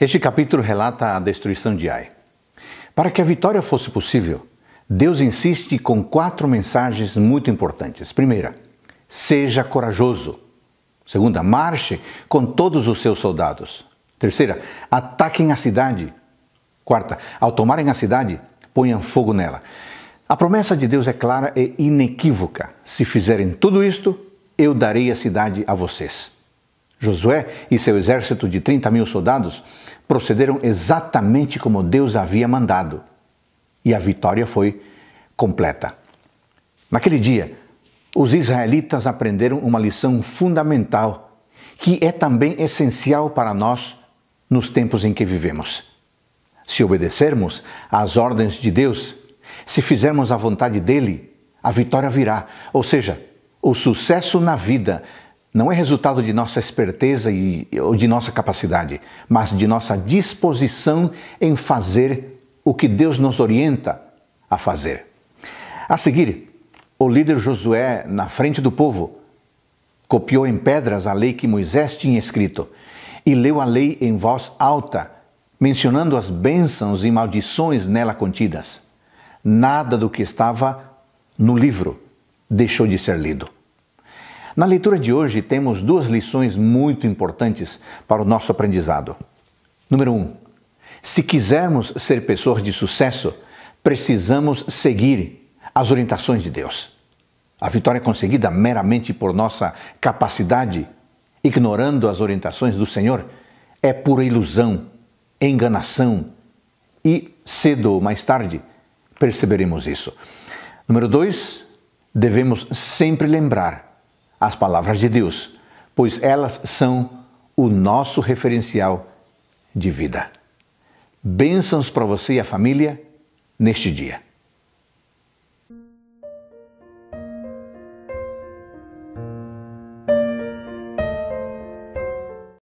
Este capítulo relata a destruição de Ai. Para que a vitória fosse possível, Deus insiste com quatro mensagens muito importantes. Primeira, seja corajoso. Segunda, marche com todos os seus soldados. Terceira, ataquem a cidade. Quarta, ao tomarem a cidade, ponham fogo nela. A promessa de Deus é clara e inequívoca. Se fizerem tudo isto, eu darei a cidade a vocês. Josué e seu exército de 30 mil soldados procederam exatamente como Deus havia mandado e a vitória foi completa. Naquele dia, os israelitas aprenderam uma lição fundamental que é também essencial para nós nos tempos em que vivemos. Se obedecermos às ordens de Deus, se fizermos a vontade dele, a vitória virá, ou seja, o sucesso na vida não é resultado de nossa esperteza e, ou de nossa capacidade, mas de nossa disposição em fazer o que Deus nos orienta a fazer. A seguir, o líder Josué, na frente do povo, copiou em pedras a lei que Moisés tinha escrito e leu a lei em voz alta, mencionando as bênçãos e maldições nela contidas. Nada do que estava no livro deixou de ser lido. Na leitura de hoje temos duas lições muito importantes para o nosso aprendizado. Número 1. Um, se quisermos ser pessoas de sucesso, precisamos seguir as orientações de Deus. A vitória é conseguida meramente por nossa capacidade, ignorando as orientações do Senhor, é pura ilusão, enganação e, cedo ou mais tarde, perceberemos isso. Número 2. Devemos sempre lembrar as palavras de Deus, pois elas são o nosso referencial de vida. Bênçãos para você e a família neste dia.